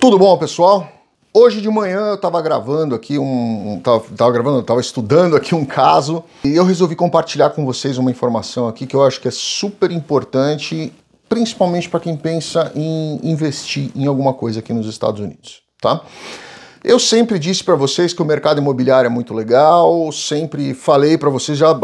Tudo bom, pessoal? Hoje de manhã eu estava gravando aqui um, tava, tava gravando, estava estudando aqui um caso e eu resolvi compartilhar com vocês uma informação aqui que eu acho que é super importante, principalmente para quem pensa em investir em alguma coisa aqui nos Estados Unidos, tá? Eu sempre disse para vocês que o mercado imobiliário é muito legal, sempre falei para vocês já há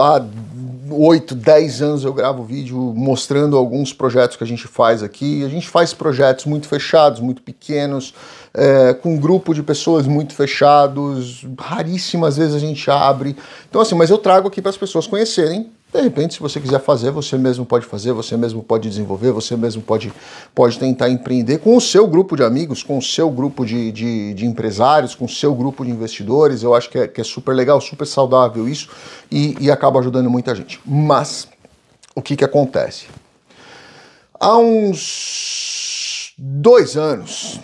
8, 10 anos eu gravo vídeo mostrando alguns projetos que a gente faz aqui. A gente faz projetos muito fechados, muito pequenos, é, com um grupo de pessoas muito fechados. Raríssimas vezes a gente abre. Então, assim, mas eu trago aqui para as pessoas conhecerem de repente, se você quiser fazer, você mesmo pode fazer, você mesmo pode desenvolver, você mesmo pode, pode tentar empreender com o seu grupo de amigos, com o seu grupo de, de, de empresários, com o seu grupo de investidores. Eu acho que é, que é super legal, super saudável isso e, e acaba ajudando muita gente. Mas o que, que acontece? Há uns dois anos,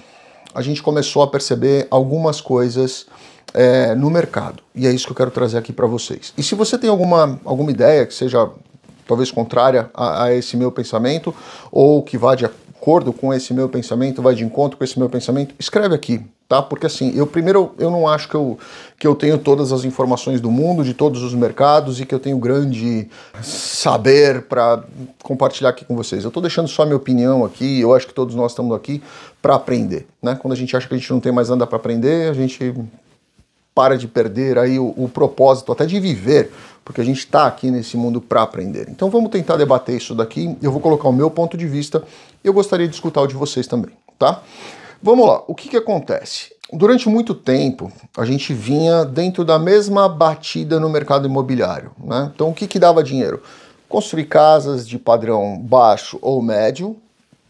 a gente começou a perceber algumas coisas é, no mercado. E é isso que eu quero trazer aqui para vocês. E se você tem alguma, alguma ideia que seja talvez contrária a, a esse meu pensamento, ou que vá de acordo com esse meu pensamento, vai de encontro com esse meu pensamento, escreve aqui, tá? Porque assim, eu primeiro eu não acho que eu, que eu tenho todas as informações do mundo, de todos os mercados e que eu tenho grande saber para compartilhar aqui com vocês. Eu estou deixando só minha opinião aqui, eu acho que todos nós estamos aqui para aprender, né? Quando a gente acha que a gente não tem mais nada para aprender, a gente para de perder aí o, o propósito até de viver, porque a gente está aqui nesse mundo para aprender. Então vamos tentar debater isso daqui. Eu vou colocar o meu ponto de vista e eu gostaria de escutar o de vocês também, tá? Vamos lá, o que, que acontece? Durante muito tempo, a gente vinha dentro da mesma batida no mercado imobiliário. Né? Então, o que, que dava dinheiro? Construir casas de padrão baixo ou médio,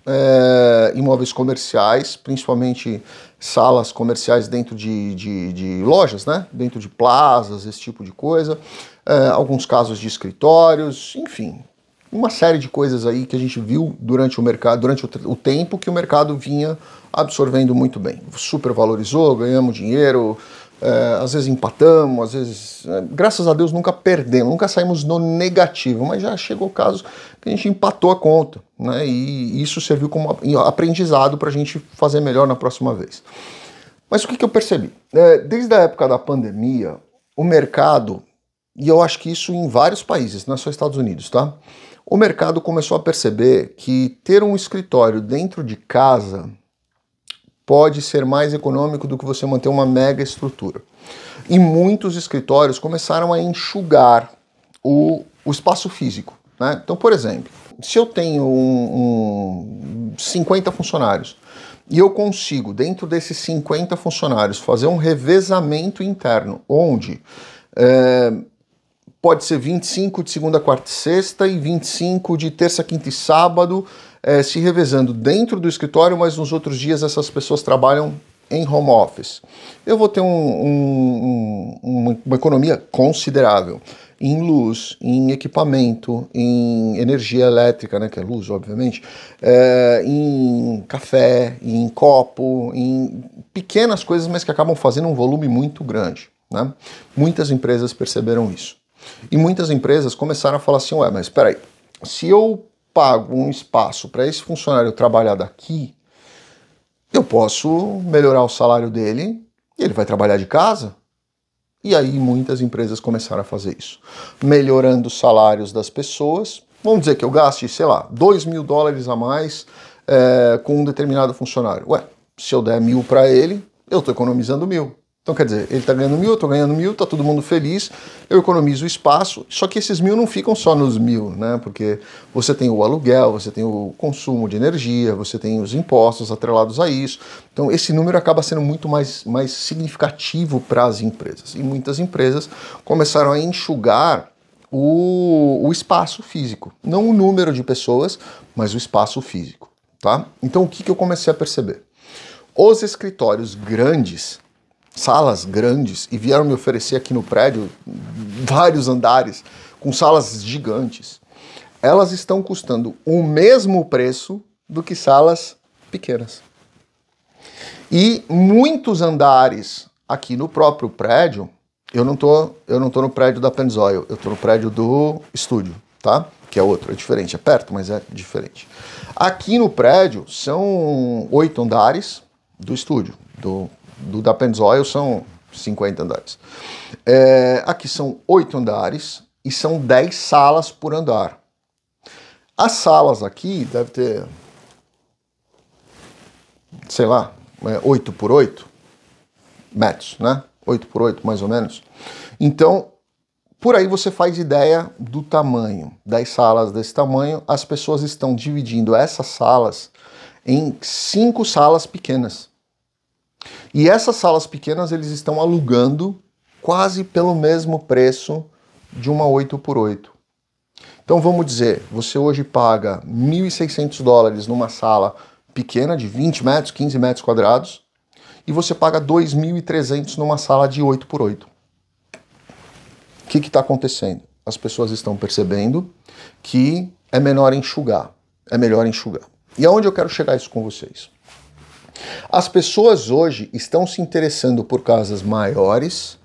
é, imóveis comerciais, principalmente salas comerciais dentro de, de, de, lojas, né? dentro de plazas, esse tipo de coisa, é, alguns casos de escritórios, enfim, uma série de coisas aí que a gente viu durante o mercado, durante o, o tempo que o mercado vinha absorvendo muito bem. Supervalorizou, ganhamos dinheiro, é, às vezes empatamos, às vezes. É, graças a Deus nunca perdemos, nunca saímos no negativo, mas já chegou o caso que a gente empatou a conta, né? E isso serviu como aprendizado para a gente fazer melhor na próxima vez. Mas o que, que eu percebi? É, desde a época da pandemia, o mercado, e eu acho que isso em vários países, não é só Estados Unidos, tá? O mercado começou a perceber que ter um escritório dentro de casa pode ser mais econômico do que você manter uma mega estrutura. E muitos escritórios começaram a enxugar o, o espaço físico. Né? Então, por exemplo, se eu tenho um, um 50 funcionários e eu consigo, dentro desses 50 funcionários, fazer um revezamento interno, onde é, pode ser 25 de segunda, quarta e sexta e 25 de terça, quinta e sábado, é, se revezando dentro do escritório, mas nos outros dias essas pessoas trabalham em home office. Eu vou ter um, um, um, uma economia considerável em luz, em equipamento, em energia elétrica, né, que é luz, obviamente, é, em café, em copo, em pequenas coisas, mas que acabam fazendo um volume muito grande. Né? Muitas empresas perceberam isso. E muitas empresas começaram a falar assim: ué, mas peraí, se eu pago um espaço para esse funcionário trabalhar daqui, eu posso melhorar o salário dele e ele vai trabalhar de casa. E aí muitas empresas começaram a fazer isso, melhorando os salários das pessoas. Vamos dizer que eu gaste, sei lá, 2 mil dólares a mais é, com um determinado funcionário. Ué, se eu der mil para ele, eu estou economizando mil. Então, quer dizer, ele está ganhando mil, eu estou ganhando mil, está todo mundo feliz, eu economizo espaço, só que esses mil não ficam só nos mil, né? Porque você tem o aluguel, você tem o consumo de energia, você tem os impostos atrelados a isso. Então, esse número acaba sendo muito mais, mais significativo para as empresas. E muitas empresas começaram a enxugar o, o espaço físico. Não o número de pessoas, mas o espaço físico, tá? Então, o que, que eu comecei a perceber? Os escritórios grandes salas grandes e vieram me oferecer aqui no prédio vários andares com salas gigantes. Elas estão custando o mesmo preço do que salas pequenas. E muitos andares aqui no próprio prédio, eu não tô, eu não tô no prédio da Pennzoil, eu tô no prédio do estúdio, tá? Que é outro, é diferente, é perto, mas é diferente. Aqui no prédio são oito andares do estúdio, do do da Penzoil são 50 andares. É, aqui são oito andares e são 10 salas por andar. As salas aqui deve ter, sei lá, 8 é, por 8 metros, né? 8 por 8 mais ou menos. Então, por aí você faz ideia do tamanho. 10 salas desse tamanho, as pessoas estão dividindo essas salas em cinco salas pequenas. E essas salas pequenas eles estão alugando quase pelo mesmo preço de uma 8 por 8. Então vamos dizer, você hoje paga 1.600 dólares numa sala pequena de 20 metros, 15 metros quadrados, e você paga 2.300 numa sala de 8 por 8. O que está acontecendo? As pessoas estão percebendo que é menor enxugar, é melhor enxugar. E aonde eu quero chegar isso com vocês? As pessoas hoje estão se interessando por casas maiores,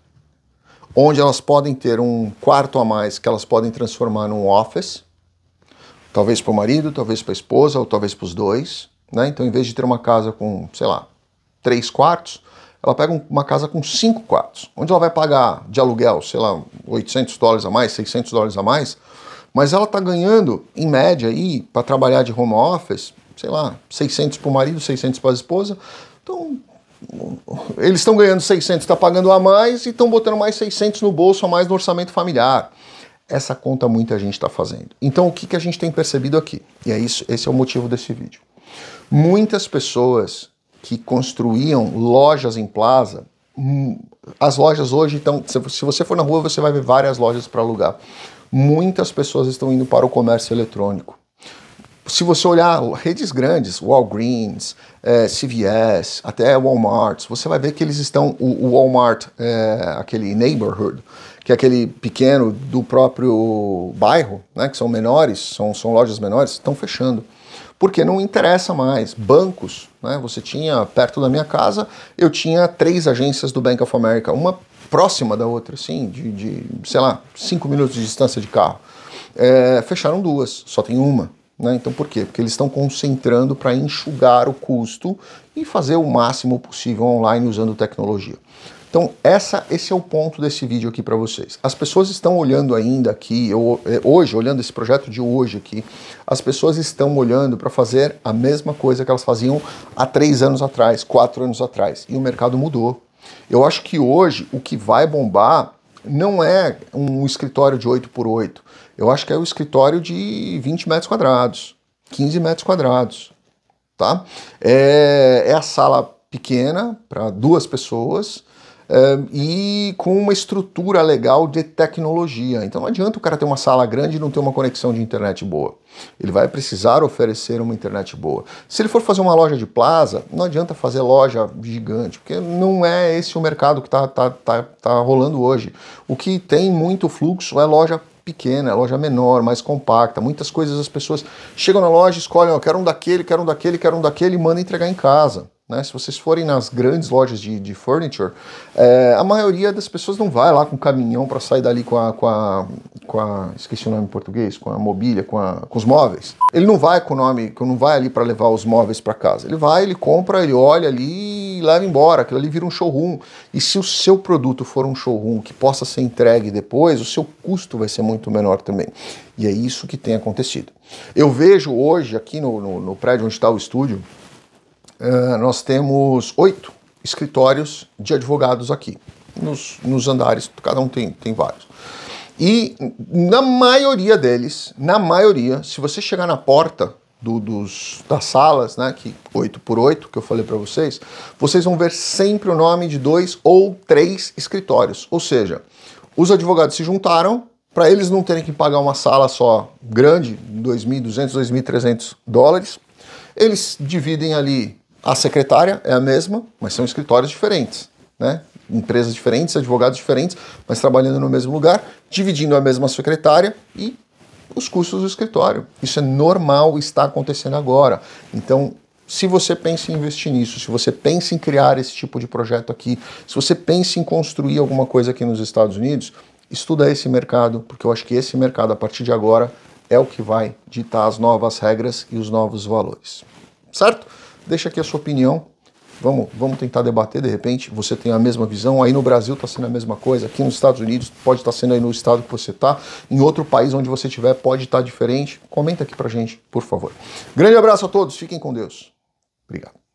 onde elas podem ter um quarto a mais que elas podem transformar num office, talvez para o marido, talvez para a esposa, ou talvez para os dois. Né? Então, em vez de ter uma casa com, sei lá, três quartos, ela pega uma casa com cinco quartos, onde ela vai pagar de aluguel, sei lá, 800 dólares a mais, 600 dólares a mais, mas ela está ganhando, em média, para trabalhar de home office, sei lá, 600 para o marido, 600 para a esposa. Então, eles estão ganhando 600, está pagando a mais e estão botando mais 600 no bolso a mais no orçamento familiar. Essa conta muita gente está fazendo. Então, o que, que a gente tem percebido aqui? E é isso, esse é o motivo desse vídeo. Muitas pessoas que construíam lojas em plaza, hum, as lojas hoje estão. Se você for na rua, você vai ver várias lojas para alugar. Muitas pessoas estão indo para o comércio eletrônico se você olhar redes grandes, Walgreens, é, CVS, até Walmart, você vai ver que eles estão, o, o Walmart, é, aquele neighborhood, que é aquele pequeno do próprio bairro, né, que são menores, são, são lojas menores, estão fechando. Porque não interessa mais. Bancos, né, você tinha perto da minha casa, eu tinha três agências do Bank of America, uma próxima da outra, assim, de, de sei lá, cinco minutos de distância de carro. É, fecharam duas, só tem uma. Né? Então por quê? Porque eles estão concentrando para enxugar o custo e fazer o máximo possível online usando tecnologia. Então essa, esse é o ponto desse vídeo aqui para vocês. As pessoas estão olhando ainda aqui, eu, é, hoje, olhando esse projeto de hoje aqui, as pessoas estão olhando para fazer a mesma coisa que elas faziam há três anos atrás, quatro anos atrás. E o mercado mudou. Eu acho que hoje o que vai bombar não é um escritório de 8 por 8 eu acho que é o escritório de 20 metros quadrados, 15 metros quadrados, tá? É, é a sala pequena para duas pessoas, e com uma estrutura legal de tecnologia. Então não adianta o cara ter uma sala grande e não ter uma conexão de internet boa. Ele vai precisar oferecer uma internet boa. Se ele for fazer uma loja de plaza, não adianta fazer loja gigante, porque não é esse o mercado que está tá, tá, tá rolando hoje. O que tem muito fluxo é loja pequena, é loja menor, mais compacta. Muitas coisas as pessoas chegam na loja, escolhem, ó, oh, quero um daquele, quero um daquele, quero um daquele e mandam entregar em casa. Né? Se vocês forem nas grandes lojas de, de furniture, é, a maioria das pessoas não vai lá com caminhão para sair dali com a, com a, com, a, Esqueci o nome em português, com a mobília, com, a, com os móveis. Ele não vai com o nome, não vai ali para levar os móveis para casa. Ele vai, ele compra, ele olha ali e leva embora. Aquilo ali vira um showroom. E se o seu produto for um showroom que possa ser entregue depois, o seu custo vai ser muito menor também. E é isso que tem acontecido. Eu vejo hoje aqui no, no, no prédio onde está o estúdio. Eh, nós temos oito escritórios de advogados aqui, nos, nos andares, cada um tem, tem vários. E na maioria deles, na maioria, se você chegar na porta do, dos, das salas, né, que oito por oito que eu falei para vocês, vocês vão ver sempre o nome de dois ou três escritórios. Ou seja, os advogados se juntaram para eles não terem que pagar uma sala só grande, 2.200, 2.300 dólares. Eles dividem ali a secretária é a mesma, mas são escritórios diferentes, né? Empresas diferentes, advogados diferentes, mas trabalhando no mesmo lugar, dividindo a mesma secretária e os custos do escritório. Isso é normal, está acontecendo agora. Então, se você pensa em investir nisso, se você pensa em criar esse tipo de projeto aqui, se você pensa em construir alguma coisa aqui nos Estados Unidos, estuda esse mercado, porque eu acho que esse mercado, a partir de agora, é o que vai ditar as novas regras e os novos valores. Certo? Deixa aqui a sua opinião. Vamos, vamos tentar debater, de repente você tem a mesma visão, aí no Brasil está sendo a mesma coisa, aqui nos Estados Unidos pode estar tá sendo aí no estado que você está, em outro país onde você estiver pode estar tá diferente. Comenta aqui a gente, por favor. Grande abraço a todos, fiquem com Deus. Obrigado.